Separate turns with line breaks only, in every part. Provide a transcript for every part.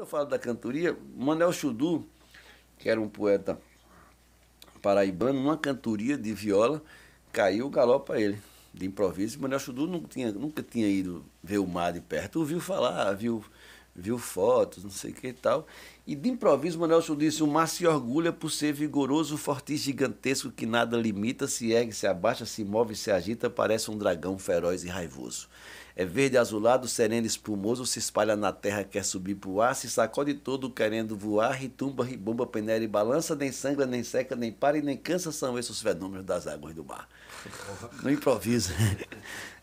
eu falo da cantoria, Manuel Chudu, que era um poeta paraibano, numa cantoria de viola, caiu o galope para ele, de improviso. Manuel Chudu nunca tinha, nunca tinha ido ver o mar de perto, ouviu falar, viu viu fotos, não sei o que e tal. E de improviso, Manelson disse: O mar se orgulha por ser vigoroso, forte e gigantesco que nada limita, se ergue, se abaixa, se move, se agita, parece um dragão feroz e raivoso. É verde azulado, sereno espumoso, se espalha na terra, quer subir pro ar, se sacode todo querendo voar, ritumba, ribomba, peneira e balança, nem sangra, nem seca, nem para e nem cansa, são esses os fenômenos das águas do mar. Não improvisa.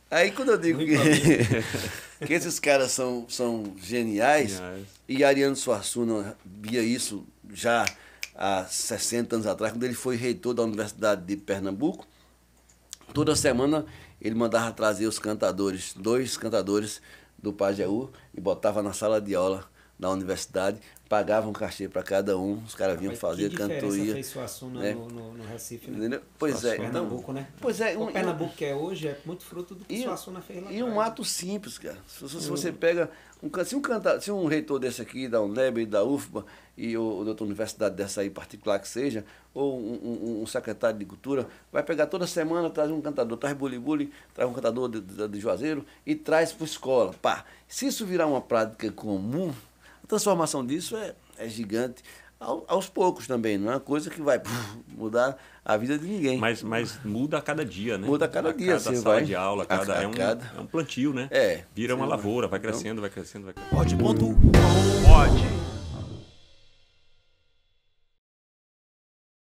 Aí quando eu digo que, que, esses caras são, são geniais, geniais, e Ariano Suassuna via isso já há 60 anos atrás, quando ele foi reitor da Universidade de Pernambuco, toda semana ele mandava trazer os cantadores, dois cantadores do Pajeú, e botava na sala de aula da universidade, pagavam um cachê para cada um, os caras ah, vinham fazer cantoria. Fez Suassuna né? no, no, no Recife, né? Entendeu? Pois é. é Pernambuco, né? Pois é. Um, o Pernambuco que é hoje é muito fruto do que sua assuna fez lá. E um né? ato simples, cara. Se, se você pega. Um, se, um canta, se um reitor desse aqui, da UNEB, da UFBA, e ou, da outra universidade dessa aí particular que seja, ou um, um, um, secretário de cultura, vai pegar toda semana, traz um cantador, traz bulibuli, traz um cantador de, de, de Juazeiro e traz para escola. Pá. Se isso virar uma prática comum, a transformação disso é, é gigante. Ao, aos poucos também, não é uma coisa que vai puf, mudar a vida de ninguém. Mas, mas muda a cada dia, né? Muda a cada a dia, cada sala vai... de aula, cada, a, a, é, um, cada... é um plantio, né? É. Vira uma lavoura, vai então crescendo, então... vai crescendo, vai crescendo. Pode.com. Pode.